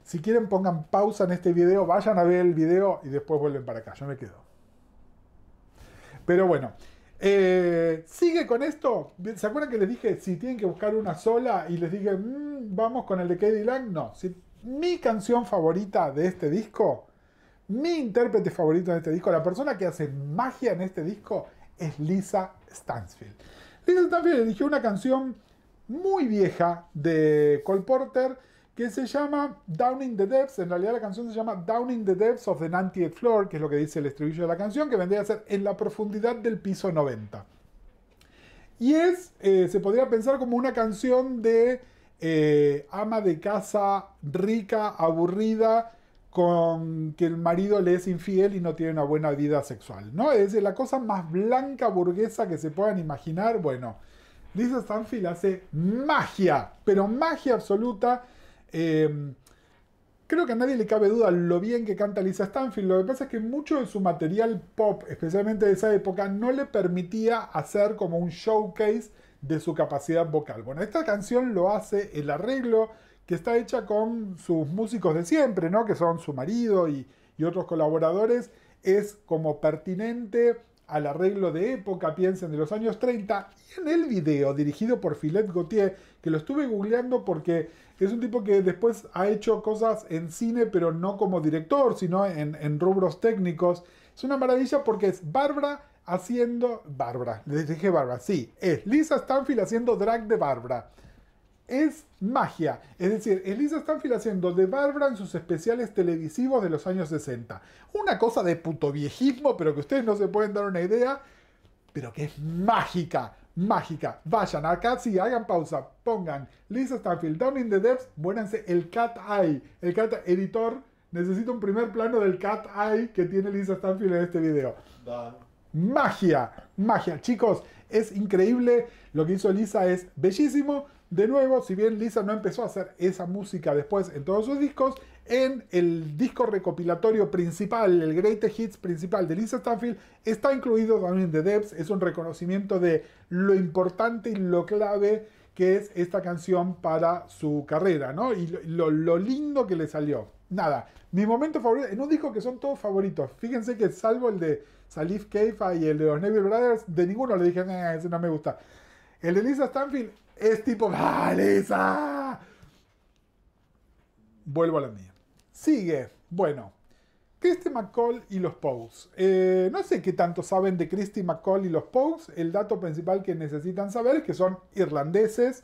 Si quieren pongan pausa en este video, vayan a ver el video y después vuelven para acá, yo me quedo. Pero bueno, eh, sigue con esto. ¿Se acuerdan que les dije si tienen que buscar una sola? Y les dije, mm, vamos con el de Cady Lang. No. mi canción favorita de este disco, mi intérprete favorito de este disco, la persona que hace magia en este disco es Lisa Stansfield. Lisa Stansfield eligió una canción muy vieja de Cole Porter que se llama Down in the Depths. En realidad la canción se llama Down in the Depths of the 98th Floor, que es lo que dice el estribillo de la canción, que vendría a ser en la profundidad del piso 90. Y es, eh, se podría pensar como una canción de eh, ama de casa rica, aburrida, con que el marido le es infiel y no tiene una buena vida sexual, ¿no? Es la cosa más blanca burguesa que se puedan imaginar. Bueno, Lisa Stanfield hace magia, pero magia absoluta Em, creo que a nadie le cabe duda lo bien que canta Lisa Stanfield. Lo que pasa es que mucho de su material pop, especialmente de esa época, no le permitía hacer como un showcase de su capacidad vocal. Bueno, esta canción lo hace el arreglo que está hecha con sus músicos de siempre, ¿no? Que son su marido y, otros colaboradores. Es como pertinente al arreglo de época, piensen, de los años 30, y en el video dirigido por Philippe Gautier, que lo estuve googleando porque es un tipo que después ha hecho cosas en cine, pero no como director, sino en, rubros técnicos. Es una maravilla porque es Bárbara haciendo. Bárbara, les dije Bárbara, sí, es Lisa Stanfield haciendo drag de Bárbara. Es magia, es decir, es Lisa Stanfield haciendo de Bárbara en sus especiales televisivos de los años 60. Una cosa de puto viejismo, pero que ustedes no se pueden dar una idea, pero que es mágica mágica. Vayan a Catsy, hagan pausa, pongan Lisa Stanfield, Down in the Depths, Buenanse el Cat Eye. El Cat Editor Necesito un primer plano del Cat Eye que tiene Lisa Stanfield en este video. Magia, magia. Chicos, es increíble. Lo que hizo Lisa es bellísimo. De nuevo, si bien Lisa no empezó a hacer esa música después en todos sus discos, en el disco recopilatorio principal, el Greatest Hits principal de Lisa Stanfield, está incluido también The Debs. es un reconocimiento de lo importante y lo clave que es esta canción para su carrera, ¿no? Y lo, lindo que le salió. Nada, mi momento favorito, en un disco que son todos favoritos, fíjense que salvo el de Salif Keifa y el de los Neville Brothers, de ninguno le dije, eh, ese no me gusta. El de Lisa Stanfield es tipo, ¡Ah, Lisa! Vuelvo a la mía. Sigue. Bueno, Christy McCall y los Pogues. Eh, no sé qué tanto saben de Christy McCall y los Pogues. El dato principal que necesitan saber es que son irlandeses.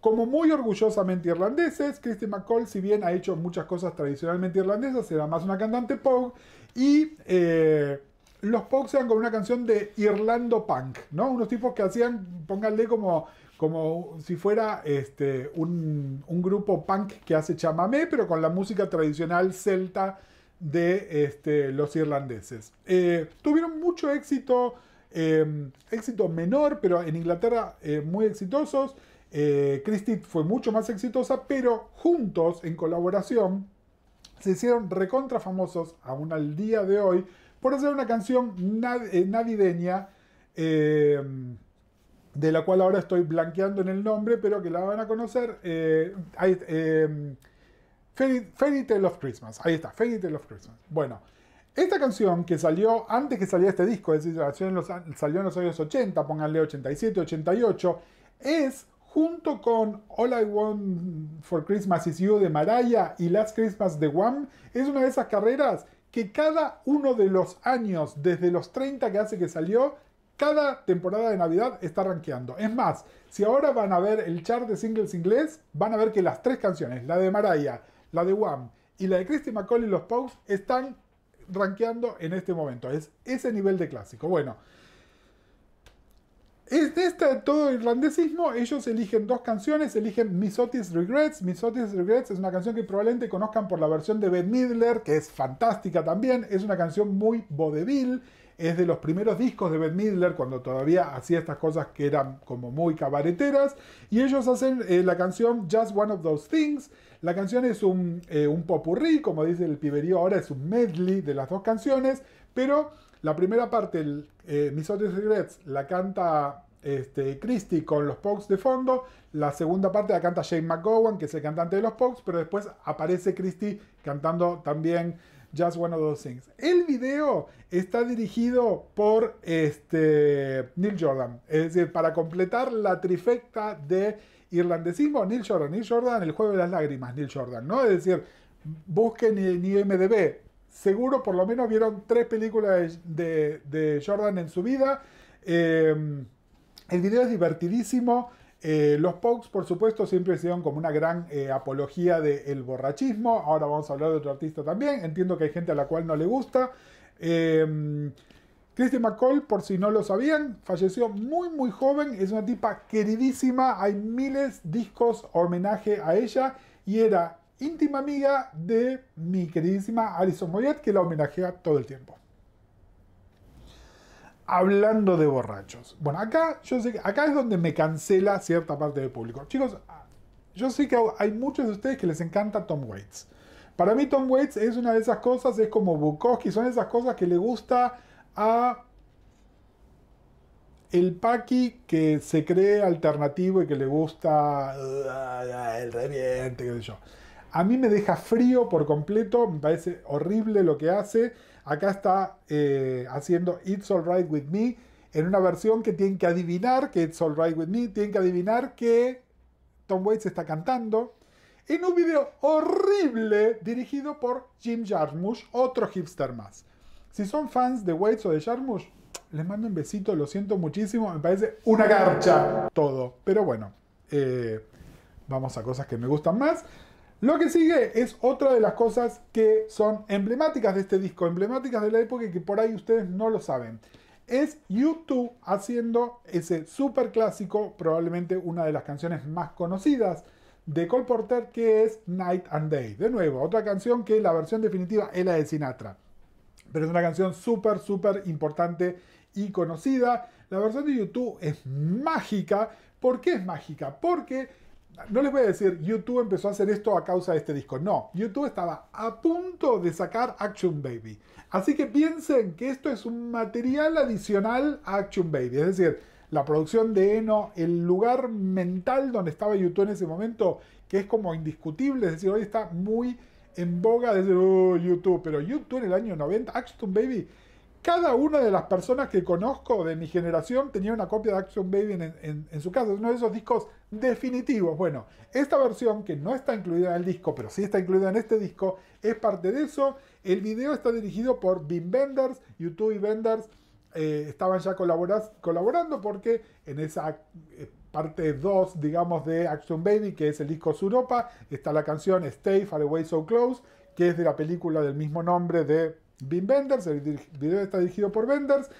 Como muy orgullosamente irlandeses, Christy McCall, si bien ha hecho muchas cosas tradicionalmente irlandesas, era más una cantante Pogue. Y eh, los eran con una canción de Irlando Punk, ¿no? Unos tipos que hacían, pónganle como, como si fuera este, un, grupo punk que hace chamamé, pero con la música tradicional celta de este, los irlandeses. Eh, tuvieron mucho éxito, em, éxito menor, pero en Inglaterra eh, muy exitosos. Eh, Christie fue mucho más exitosa, pero juntos, en colaboración, se hicieron recontra famosos aún al día de hoy por hacer una canción eh, navideña. Eh, de la cual ahora estoy blanqueando en el nombre, pero que la van a conocer. Eh, Fairy, Tale of Christmas. Ahí está, Fairy Tale of Christmas. Bueno, esta canción que salió antes que saliera este disco, es decir, salió en los, salió en los años 80, pónganle 87, 88, es junto con All I Want for Christmas Is You de Mariah y Last Christmas de Wham, es una de esas carreras que cada uno de los años, desde los 30 que hace que salió, cada temporada de Navidad está rankeando. Es más, si ahora van a ver el chart de singles inglés, van a ver que las tres canciones, la de Mariah, la de Wham y la de Christy McCall y los Pogues, están rankeando en este momento. Es ese nivel de clásico. Bueno, es de este todo irlandesismo, ellos eligen dos canciones, eligen Misotis Regrets. Misotis Regrets es una canción que probablemente conozcan por la versión de Ben Midler, que es fantástica también, es una canción muy vodevil, es de los primeros discos de Ben Midler cuando todavía hacía estas cosas que eran como muy cabareteras, y ellos hacen eh, la canción Just One of Those Things la canción es eh, un, popurrí, como dice el piberío ahora, es un medley de las dos canciones, pero la primera parte, el, eh, Regrets, la canta este, Christie con los Pogues de fondo. La segunda parte la canta Shane McGowan, que es el cantante de los Pogs, pero después aparece Christie cantando también Just One of Those Things. El video está dirigido por este, Neil Jordan, es decir, para completar la trifecta de irlandesismo, Neil Jordan. Neil Jordan, el juego de las lágrimas, Neil Jordan, ¿no? Es decir, busquen ni MDB, Seguro por lo menos vieron tres películas de, Jordan en su vida. Eh, el video es divertidísimo. Eh, los Pokes, por supuesto, siempre hicieron como una gran eh, apología del borrachismo. Ahora vamos a hablar de otro artista también. Entiendo que hay gente a la cual no le gusta. Eh, Christy McCall, por si no lo sabían, falleció muy muy joven, es una tipa queridísima, hay miles discos homenaje a ella y era íntima amiga de mi queridísima Alison Moyet que la homenajea todo el tiempo. Hablando de borrachos. Bueno, acá, yo sé que acá es donde me cancela cierta parte del público. Chicos, yo sé que hay muchos de ustedes que les encanta Tom Waits. Para mí Tom Waits es una de esas cosas, es como Bukowski, son esas cosas que le gusta a el Paki que se cree alternativo y que le gusta uh, el reviente, qué sé yo. A mí me deja frío por completo, me parece horrible lo que hace. Acá está eh, haciendo It's Alright With Me en una versión que tienen que adivinar que It's Alright With Me, tienen que adivinar que Tom Waits está cantando. En un video horrible dirigido por Jim Jarmusch, otro hipster más. Si son fans de Waits o de Jarmusch, les mando un besito, lo siento muchísimo, me parece una garcha todo. Pero bueno, eh, vamos a cosas que me gustan más. Lo que sigue es otra de las cosas que son emblemáticas de este disco, emblemáticas de la época y que por ahí ustedes no lo saben. Es YouTube haciendo ese super clásico, probablemente una de las canciones más conocidas de Cole Porter, que es Night and Day. De nuevo, otra canción que la versión definitiva es la de Sinatra. Pero es una canción súper, súper importante y conocida. La versión de YouTube es mágica. ¿Por qué es mágica? Porque no les voy a decir, YouTube empezó a hacer esto a causa de este disco. No, YouTube estaba a punto de sacar Action Baby. Así que piensen que esto es un material adicional a Action Baby. Es decir, la producción de Eno, el lugar mental donde estaba YouTube en ese momento, que es como indiscutible. Es decir, hoy está muy en boga desde oh, YouTube, pero YouTube en el año 90, Action Baby, cada una de las personas que conozco de mi generación tenía una copia de Action Baby en, su casa. Es uno de esos discos definitivos. Bueno, esta versión, que no está incluida en el disco, pero sí está incluida en este disco, es parte de eso. El video está dirigido por Bim Benders, YouTube y Benders. Eh, estaban ya colaborando porque en esa eh, parte 2, digamos, de Action Baby, que es el disco Europa. Está la canción Stay Far Away So Close, que es de la película del mismo nombre de Bim Benders. El video está dirigido por Benders.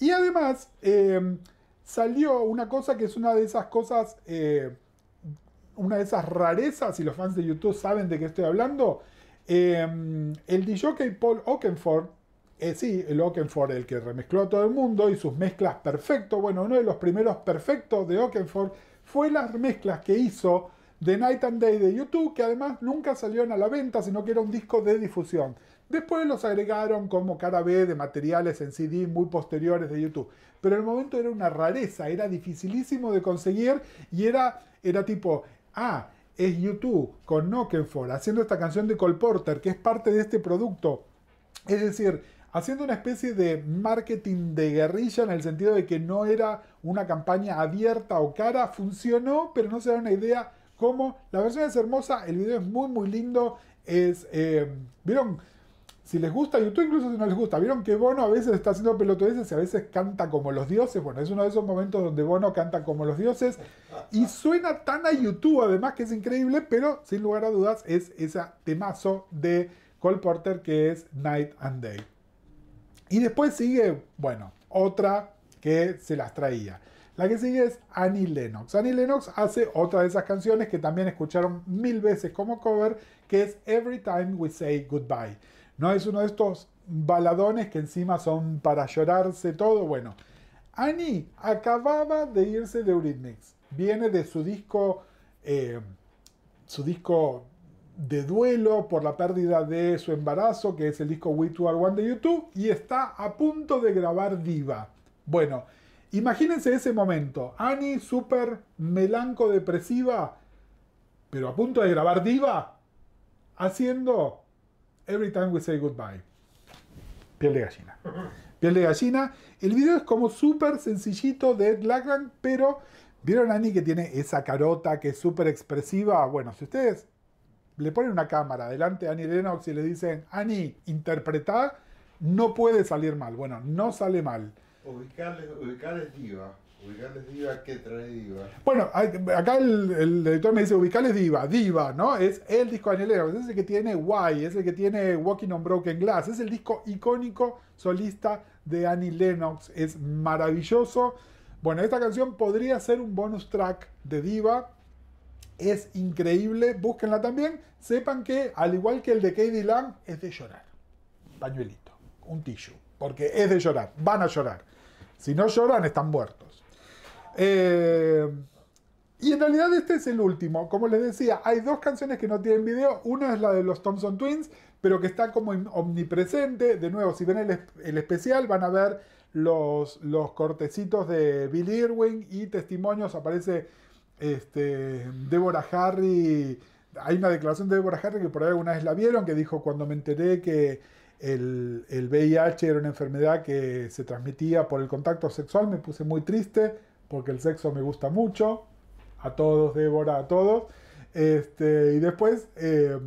Y además eh, salió una cosa que es una de esas cosas, eh, una de esas rarezas, si los fans de YouTube saben de qué estoy hablando. Eh, el DJ Paul Oakenford eh, sí, el Oakenford, el que remezcló a todo el mundo y sus mezclas perfectos. Bueno, uno de los primeros perfectos de Oakenford fue las mezclas que hizo de Night and Day de YouTube, que además nunca salieron a la venta, sino que era un disco de difusión. Después los agregaron como cara B de materiales en CD muy posteriores de YouTube. Pero en el momento era una rareza, era dificilísimo de conseguir y era, era tipo, ah, es YouTube con Oakenford haciendo esta canción de Cole Porter, que es parte de este producto. Es decir, haciendo una especie de marketing de guerrilla en el sentido de que no era una campaña abierta o cara, funcionó, pero no se da una idea cómo. La versión es hermosa, el video es muy muy lindo, es... Eh, ¿Vieron? Si les gusta YouTube, incluso si no les gusta, vieron que Bono a veces está haciendo pelotudeces y a veces canta como los dioses. Bueno, es uno de esos momentos donde Bono canta como los dioses y suena tan a YouTube, además que es increíble, pero sin lugar a dudas es ese temazo de Cole Porter que es Night and Day. Y después sigue, bueno, otra que se las traía. La que sigue es Annie Lennox. Annie Lennox hace otra de esas canciones que también escucharon mil veces como cover, que es Every Time We Say Goodbye. No es uno de estos baladones que encima son para llorarse todo. Bueno, Annie acababa de irse de Eurythmics. Viene de su disco, eh, su disco de duelo por la pérdida de su embarazo, que es el disco We Two Are One de YouTube, y está a punto de grabar Diva. Bueno, imagínense ese momento. Annie súper melanco-depresiva, pero a punto de grabar Diva, haciendo Every Time We Say Goodbye. Piel de gallina. Piel de gallina. El video es como súper sencillito de Ed Lagrange, pero ¿vieron Annie que tiene esa carota que es súper expresiva? Bueno, si ustedes le ponen una cámara delante a Annie Lennox y le dicen, Annie, interpretá, no puede salir mal. Bueno, no sale mal. Ubicarles, diva. Ubicarles diva, ¿qué trae diva? Bueno, acá el, el editor me dice, ubicarles diva, diva, ¿no? Es el disco de Annie Lennox, es el que tiene Why, es el que tiene Walking on Broken Glass, es el disco icónico solista de Annie Lennox, es maravilloso. Bueno, esta canción podría ser un bonus track de diva, es increíble, búsquenla también. Sepan que, al igual que el de Katie Lang, es de llorar. Pañuelito, un tissue, porque es de llorar, van a llorar. Si no lloran, están muertos. Eh, y en realidad este es el último. Como les decía, hay dos canciones que no tienen video. Una es la de los Thompson Twins, pero que está como omnipresente. De nuevo, si ven el, especial, van a ver los, los cortecitos de Bill Irwin y testimonios. Aparece este, Débora Harry, hay una declaración de Débora Harry que por ahí alguna vez la vieron, que dijo cuando me enteré que el, VIH era una enfermedad que se transmitía por el contacto sexual, me puse muy triste porque el sexo me gusta mucho. A todos, Débora, a todos. Este, y después... Eh,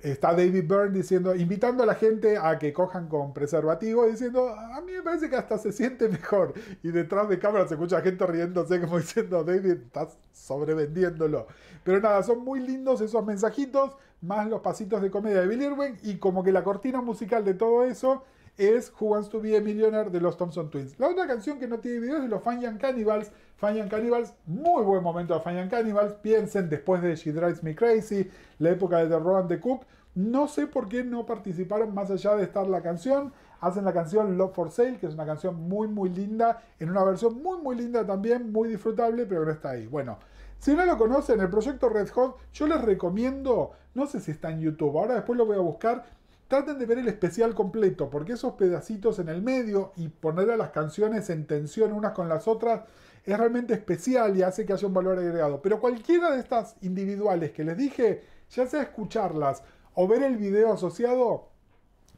está David Byrne diciendo, invitando a la gente a que cojan con preservativo, diciendo, a mí me parece que hasta se siente mejor. Y detrás de cámara se escucha gente riéndose como diciendo, David, estás sobrevendiéndolo. Pero nada, son muy lindos esos mensajitos, más los pasitos de comedia de Bill Irwin y como que la cortina musical de todo eso es Who Wants to Be a Millionaire de los Thompson Twins. La otra canción que no tiene video es de los Fine Cannibals. Fine Cannibals, muy buen momento de Fine Cannibals. Piensen, después de She Drives Me Crazy, la época de The Rowan the Cook, no sé por qué no participaron más allá de estar la canción. Hacen la canción Love for Sale, que es una canción muy, muy linda, en una versión muy, muy linda también, muy disfrutable, pero no está ahí. Bueno, si no lo conocen, el proyecto Red Hot, yo les recomiendo, no sé si está en YouTube, ahora después lo voy a buscar, Traten de ver el especial completo, porque esos pedacitos en el medio y poner a las canciones en tensión unas con las otras es realmente especial y hace que haya un valor agregado. Pero cualquiera de estas individuales que les dije, ya sea escucharlas o ver el video asociado,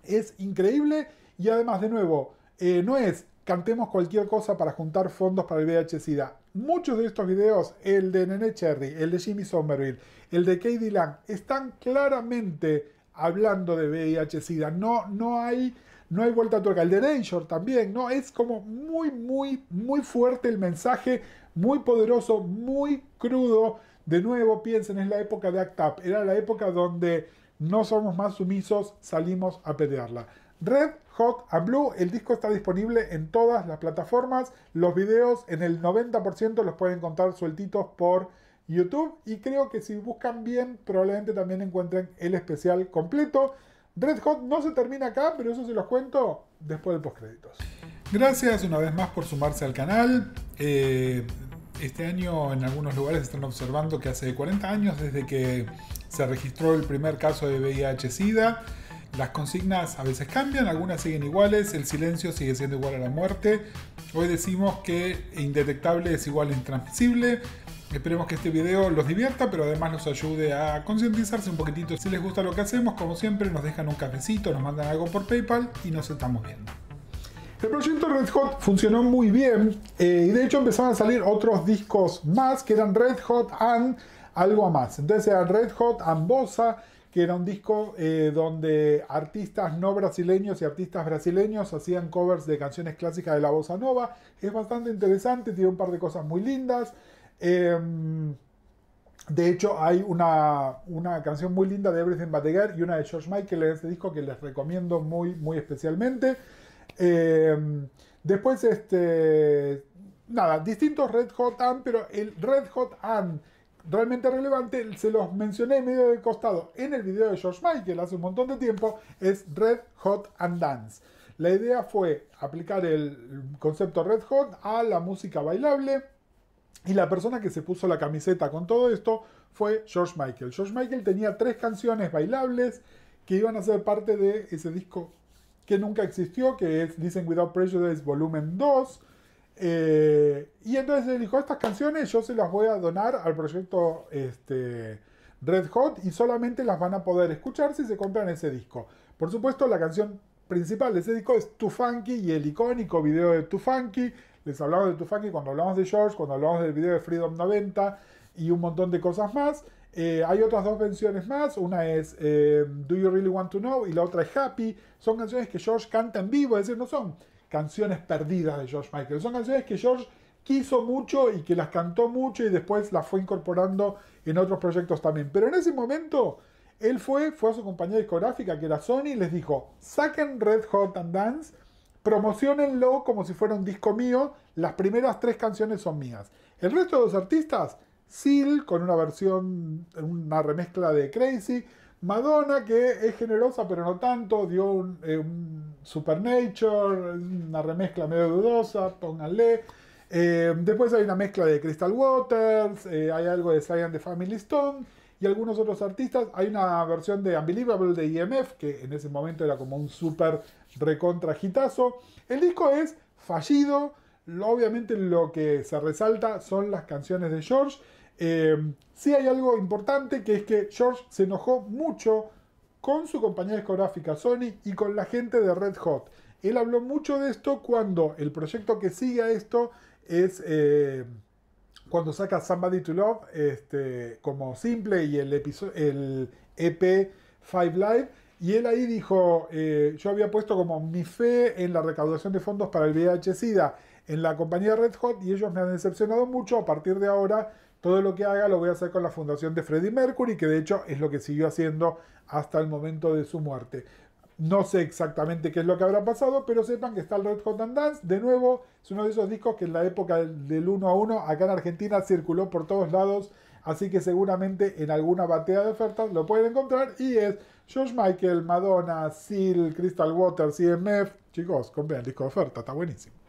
es increíble y además de nuevo, eh, no es cantemos cualquier cosa para juntar fondos para el vih Muchos de estos videos, el de Nene Cherry, el de Jimmy Somerville, el de Katie Lang, están claramente hablando de VIH-Sida. No, no hay no hay vuelta a tuerca. El de Danger también, ¿no? Es como muy, muy, muy fuerte el mensaje, muy poderoso, muy crudo. De nuevo, piensen, es la época de ACT UP. Era la época donde no somos más sumisos, salimos a pelearla. Red, Hot and Blue, el disco está disponible en todas las plataformas. Los videos en el 90% los pueden encontrar sueltitos por YouTube y creo que si buscan bien probablemente también encuentren el especial completo. Red Hot no se termina acá, pero eso se los cuento después de créditos. Gracias una vez más por sumarse al canal. Eh, este año en algunos lugares están observando que hace 40 años desde que se registró el primer caso de VIH-Sida, las consignas a veces cambian, algunas siguen iguales, el silencio sigue siendo igual a la muerte. Hoy decimos que indetectable es igual a intransmisible. Esperemos que este video los divierta, pero además los ayude a concientizarse un poquitito. Si les gusta lo que hacemos, como siempre, nos dejan un cafecito, nos mandan algo por PayPal y nos estamos viendo. El proyecto Red Hot funcionó muy bien eh, y de hecho empezaron a salir otros discos más que eran Red Hot and algo más. Entonces era Red Hot and Bossa, que era un disco eh, donde artistas no brasileños y artistas brasileños hacían covers de canciones clásicas de la bossa nova. Es bastante interesante, tiene un par de cosas muy lindas. Em, de hecho, hay una, canción muy linda de Everything But the y una de George Michael en este disco que les recomiendo muy, muy especialmente. Em, después, este, nada, distintos Red Hot and pero el Red Hot and realmente relevante, se los mencioné medio de costado en el video de George Michael hace un montón de tiempo, es Red Hot and Dance. La idea fue aplicar el concepto Red Hot a la música bailable y la persona que se puso la camiseta con todo esto fue George Michael. George Michael tenía tres canciones bailables que iban a ser parte de ese disco que nunca existió, que es Listen Without Prejudice Volumen 2. Eh, y entonces él dijo, estas canciones yo se las voy a donar al proyecto este, Red Hot y solamente las van a poder escuchar si se compran ese disco. Por supuesto, la canción principal de ese disco es Too Funky y el icónico video de Too Funky les hablamos de Tufaki, cuando hablamos de George, cuando hablamos del video de Freedom 90 y un montón de cosas más. Eh, hay otras dos canciones más, una es eh, Do You Really Want to Know y la otra es Happy. Son canciones que George canta en vivo, es decir, no son canciones perdidas de George Michael, son canciones que George quiso mucho y que las cantó mucho y después las fue incorporando en otros proyectos también. Pero en ese momento él fue, fue a su compañía discográfica que era Sony y les dijo, saquen Red Hot and Dance promocionenlo como si fuera un disco mío. Las primeras tres canciones son mías. El resto de los artistas, Seal con una versión, una remezcla de Crazy. Madonna, que es generosa pero no tanto, dio un, eh, Supernature, una remezcla medio dudosa, pónganle. Eh, después hay una mezcla de Crystal Waters, eh, hay algo de Science the Family Stone y algunos otros artistas. Hay una versión de Unbelievable de IMF, que en ese momento era como un súper recontra hitazo. El disco es fallido. Obviamente lo que se resalta son las canciones de George. Eh, sí hay algo importante que es que George se enojó mucho con su compañía discográfica Sony y con la gente de Red Hot. Él habló mucho de esto cuando el proyecto que sigue a esto es eh, cuando saca Somebody to Love este, como simple y el, el EP Five Live. Y él ahí dijo, eh, yo había puesto como mi fe en la recaudación de fondos para el VIH-Sida en la compañía Red Hot y ellos me han decepcionado mucho. A partir de ahora, todo lo que haga lo voy a hacer con la fundación de Freddie Mercury, que de hecho es lo que siguió haciendo hasta el momento de su muerte. No sé exactamente qué es lo que habrá pasado, pero sepan que está el Red Hot and Dance. De nuevo, es uno de esos discos que en la época del 1 a 1 acá en Argentina circuló por todos lados. Así que seguramente en alguna batea de ofertas lo pueden encontrar. Y es George Michael, Madonna, Seal, Crystal Waters, CMF. Chicos, compren el disco de oferta, está buenísimo.